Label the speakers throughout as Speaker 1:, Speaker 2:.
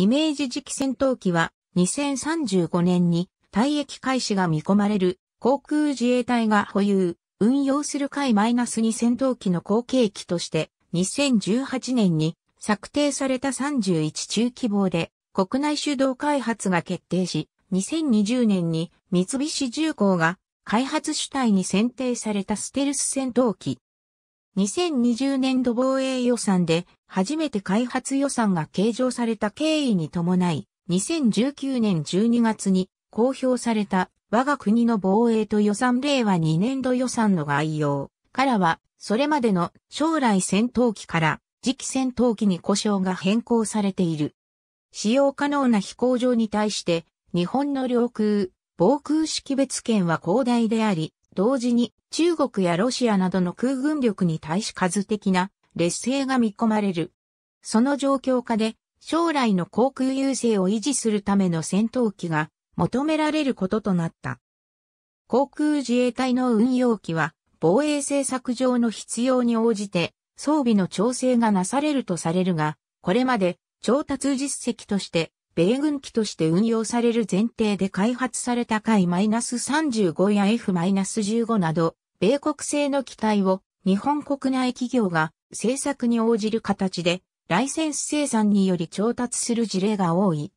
Speaker 1: イメージ次期戦闘機は2035年に退役開始が見込まれる航空自衛隊が保有、運用する回 -2 戦闘機の後継機として2018年に策定された31中規模で国内主導開発が決定し、2020年に三菱重工が開発主体に選定されたステルス戦闘機2020年度防衛予算で初めて開発予算が計上された経緯に伴い、2019年12月に公表された我が国の防衛と予算令和2年度予算の概要からは、それまでの将来戦闘機から次期戦闘機に故障が変更されている。使用可能な飛行場に対して、日本の領空、防空識別圏は広大であり、同時に中国やロシアなどの空軍力に対し数的な劣勢が見込まれる。その状況下で将来の航空優勢を維持するための戦闘機が求められることとなった。航空自衛隊の運用機は防衛政策上の必要に応じて装備の調整がなされるとされるが、これまで調達実績として米軍機として運用される前提で開発された海 -35 や F-15 など、米国製の機体を日本国内企業が政策に応じる形でライセンス生産により調達する事例が多い。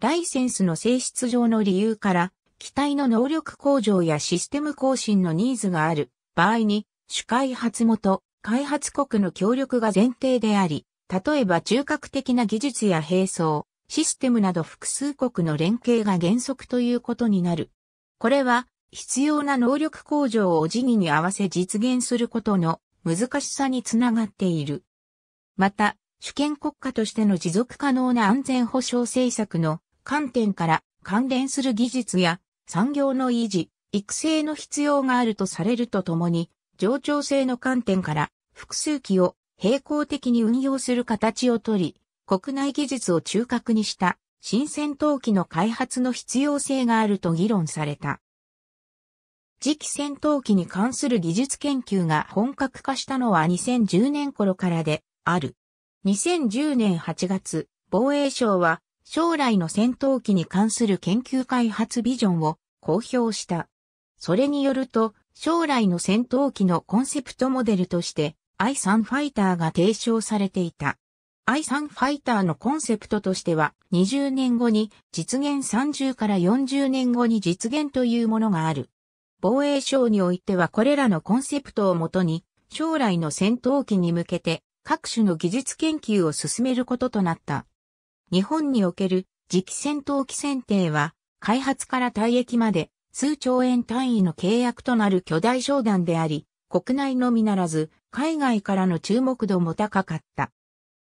Speaker 1: ライセンスの性質上の理由から機体の能力向上やシステム更新のニーズがある場合に主開発元、開発国の協力が前提であり、例えば中核的な技術や並走、システムなど複数国の連携が原則ということになる。これは必要な能力向上を時期に合わせ実現することの難しさにつながっている。また、主権国家としての持続可能な安全保障政策の観点から関連する技術や産業の維持、育成の必要があるとされるとともに、上長性の観点から複数機を並行的に運用する形をとり、国内技術を中核にした新戦闘機の開発の必要性があると議論された。次期戦闘機に関する技術研究が本格化したのは2010年頃からである。2010年8月、防衛省は将来の戦闘機に関する研究開発ビジョンを公表した。それによると、将来の戦闘機のコンセプトモデルとして i3 ファイターが提唱されていた。i3 ファイターのコンセプトとしては、20年後に実現30から40年後に実現というものがある。防衛省においてはこれらのコンセプトをもとに、将来の戦闘機に向けて各種の技術研究を進めることとなった。日本における次期戦闘機選定は、開発から退役まで数兆円単位の契約となる巨大商談であり、国内のみならず、海外からの注目度も高かった。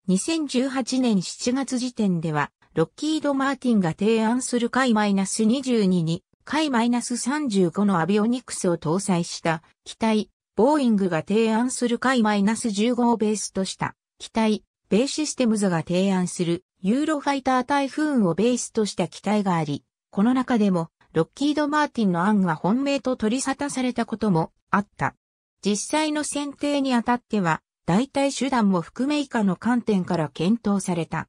Speaker 1: 2018年7月時点では、ロッキード・マーティンが提案する回 -22 に、回 -35 のアビオニクスを搭載した機体、ボーイングが提案する回 -15 をベースとした機体、ベイシステムズが提案するユーロファイター台風をベースとした機体があり、この中でもロッキード・マーティンの案が本命と取り沙汰されたこともあった。実際の選定にあたっては、代替手段も含め以下の観点から検討された。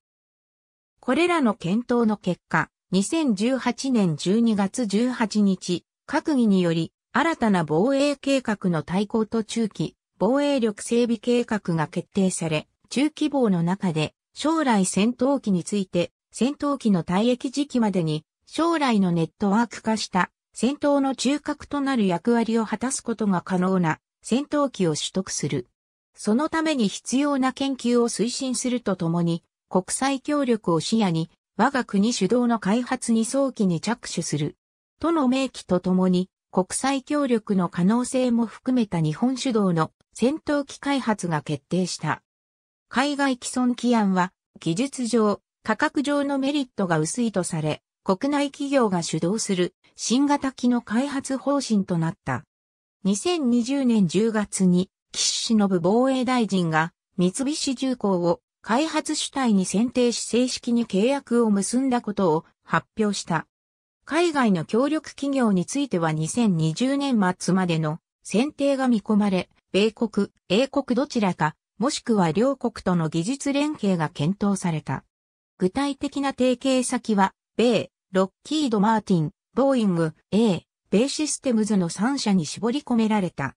Speaker 1: これらの検討の結果、2018年12月18日、閣議により、新たな防衛計画の対抗と中期、防衛力整備計画が決定され、中期防の中で、将来戦闘機について、戦闘機の退役時期までに、将来のネットワーク化した戦闘の中核となる役割を果たすことが可能な戦闘機を取得する。そのために必要な研究を推進するとともに、国際協力を視野に、我が国主導の開発に早期に着手する。との明記とともに、国際協力の可能性も含めた日本主導の戦闘機開発が決定した。海外既存規案は、技術上、価格上のメリットが薄いとされ、国内企業が主導する新型機の開発方針となった。2020年10月に岸信防衛大臣が三菱重工を開発主体に選定し正式に契約を結んだことを発表した。海外の協力企業については2020年末までの選定が見込まれ、米国、英国どちらか、もしくは両国との技術連携が検討された。具体的な提携先は、米、ロッキード・マーティン、ボーイング、A、米システムズの3社に絞り込められた。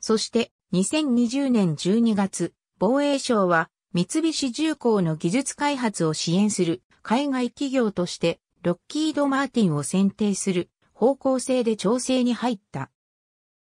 Speaker 1: そして、2020年12月、防衛省は三菱重工の技術開発を支援する海外企業としてロッキード・マーティンを選定する方向性で調整に入った。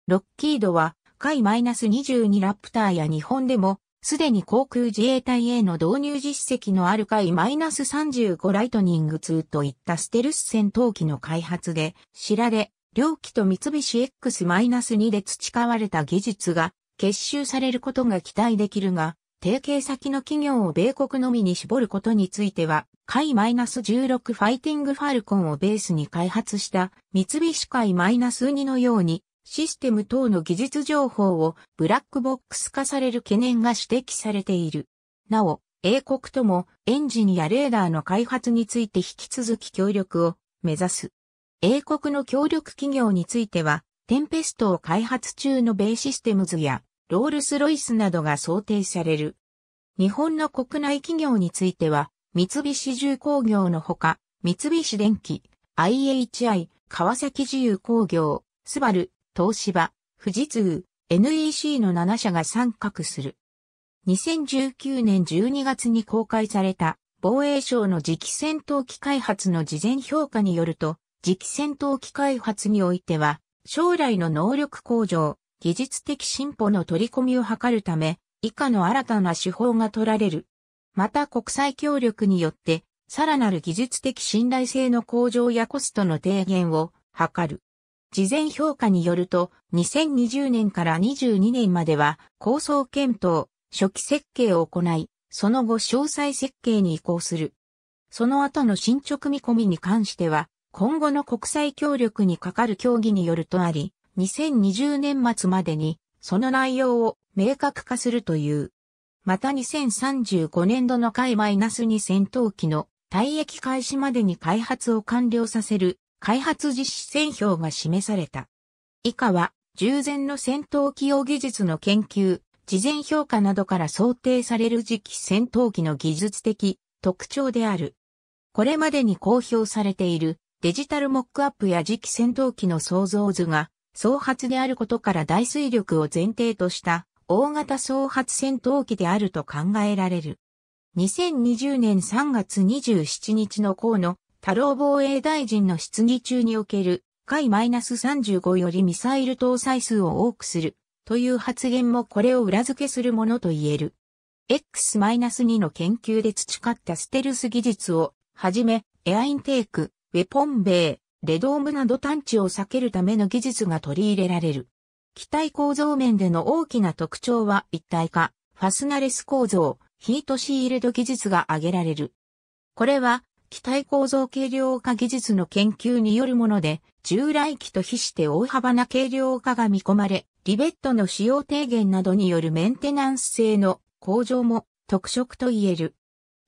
Speaker 1: ロッキードは、海 -22 ラプターや日本でも、すでに航空自衛隊への導入実績のある海 -35 ライトニング2といったステルス戦闘機の開発で知られ、両機と三菱 X-2 で培われた技術が結集されることが期待できるが、提携先の企業を米国のみに絞ることについては、海 -16 ファイティングファルコンをベースに開発した三菱海 -2 のように、システム等の技術情報をブラックボックス化される懸念が指摘されている。なお、英国ともエンジンやレーダーの開発について引き続き協力を目指す。英国の協力企業については、テンペストを開発中のベイシステムズやロールスロイスなどが想定される。日本の国内企業については、三菱重工業のほか、三菱電機、IHI、川崎自由工業、スバル、東芝、富士通、NEC の7社が参画する。2019年12月に公開された防衛省の次期戦闘機開発の事前評価によると、次期戦闘機開発においては、将来の能力向上、技術的進歩の取り込みを図るため、以下の新たな手法が取られる。また国際協力によって、さらなる技術的信頼性の向上やコストの低減を図る。事前評価によると、2020年から22年までは構想検討、初期設計を行い、その後詳細設計に移行する。その後の進捗見込みに関しては、今後の国際協力にかかる協議によるとあり、2020年末までにその内容を明確化するという。また2035年度の海 -2 戦闘機の退役開始までに開発を完了させる開発実施選評が示された。以下は従前の戦闘機用技術の研究、事前評価などから想定される時期戦闘機の技術的特徴である。これまでに公表されているデジタルモックアップや次期戦闘機の創造図が、総発であることから大水力を前提とした大型総発戦闘機であると考えられる。2020年3月27日の河野太郎防衛大臣の質疑中における海 -35 よりミサイル搭載数を多くするという発言もこれを裏付けするものと言える。X-2 の研究で培ったステルス技術をはじめエアインテーク、ウェポンベイ、レドームなど探知を避けるための技術が取り入れられる。機体構造面での大きな特徴は一体化、ファスナレス構造、ヒートシールド技術が挙げられる。これは、機体構造軽量化技術の研究によるもので、従来機と比して大幅な軽量化が見込まれ、リベットの使用低減などによるメンテナンス性の向上も特色と言える。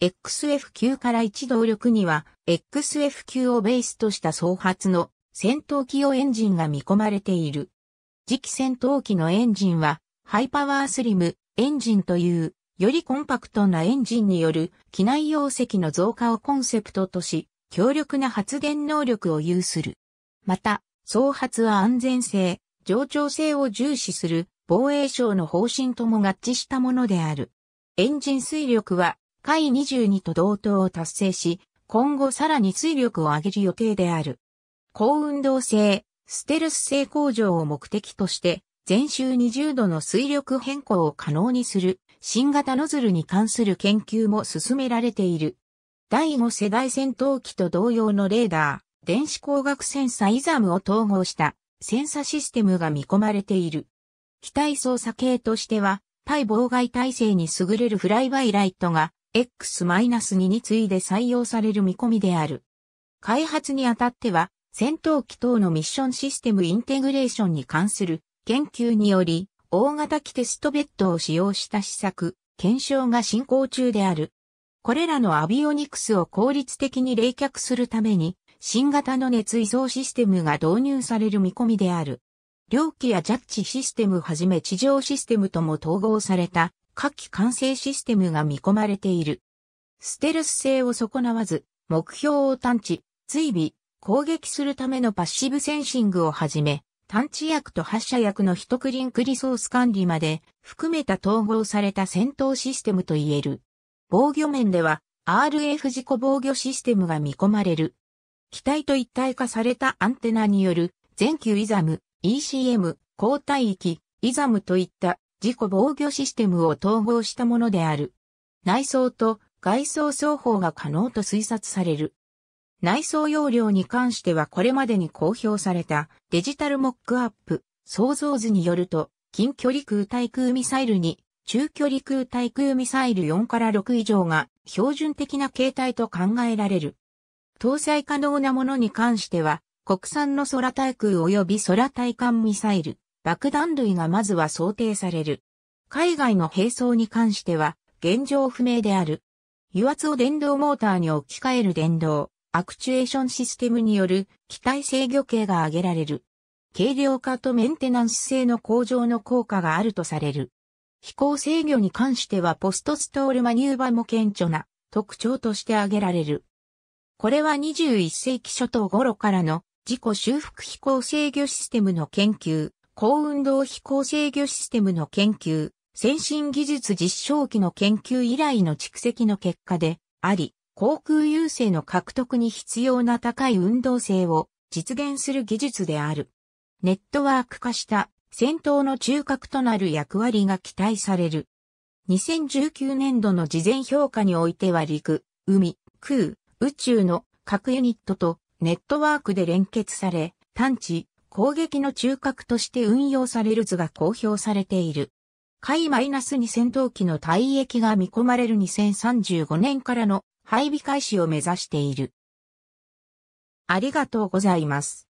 Speaker 1: XF 級から一動力には XF 級をベースとした総発の戦闘機用エンジンが見込まれている。次期戦闘機のエンジンはハイパワースリムエンジンというよりコンパクトなエンジンによる機内容積の増加をコンセプトとし強力な発電能力を有する。また、総発は安全性、上長性を重視する防衛省の方針とも合致したものである。エンジン推力は下位22と同等を達成し、今後さらに水力を上げる予定である。高運動性、ステルス性向上を目的として、全周20度の水力変更を可能にする新型ノズルに関する研究も進められている。第5世代戦闘機と同様のレーダー、電子光学センサイザムを統合したセンサシステムが見込まれている。機体操作系としては、対妨害体制に優れるフライバイライトが X-2 に次いで採用される見込みである。開発にあたっては、戦闘機等のミッションシステムインテグレーションに関する研究により、大型機テストベッドを使用した施策、検証が進行中である。これらのアビオニクスを効率的に冷却するために、新型の熱移送システムが導入される見込みである。両機やジャッジシステムはじめ地上システムとも統合された火器管制システムが見込まれている。ステルス性を損なわず、目標を探知、追尾、攻撃するためのパッシブセンシングをはじめ、探知薬と発射薬の一クリンクリソース管理まで含めた統合された戦闘システムと言える。防御面では RF 自己防御システムが見込まれる。機体と一体化されたアンテナによる全球イザム、ECM、交代域、イザムといった自己防御システムを統合したものである。内装と外装双方が可能と推察される。内装容量に関してはこれまでに公表されたデジタルモックアップ、想像図によると、近距離空対空ミサイルに、中距離空対空ミサイル4から6以上が標準的な形態と考えられる。搭載可能なものに関しては、国産の空対空及び空対艦ミサイル、爆弾類がまずは想定される。海外の兵装に関しては、現状不明である。油圧を電動モーターに置き換える電動、アクチュエーションシステムによる機体制御系が挙げられる。軽量化とメンテナンス性の向上の効果があるとされる。飛行制御に関してはポストストールマニューバも顕著な特徴として挙げられる。これは21世紀初頭頃からの自己修復飛行制御システムの研究、高運動飛行制御システムの研究、先進技術実証機の研究以来の蓄積の結果であり、航空優勢の獲得に必要な高い運動性を実現する技術である。ネットワーク化した戦闘の中核となる役割が期待される。2019年度の事前評価においては陸、海、空、宇宙の各ユニットとネットワークで連結され、探知、攻撃の中核として運用される図が公表されている。海 -2 戦闘機の退役が見込まれる2035年からの配備開始を目指している。ありがとうございます。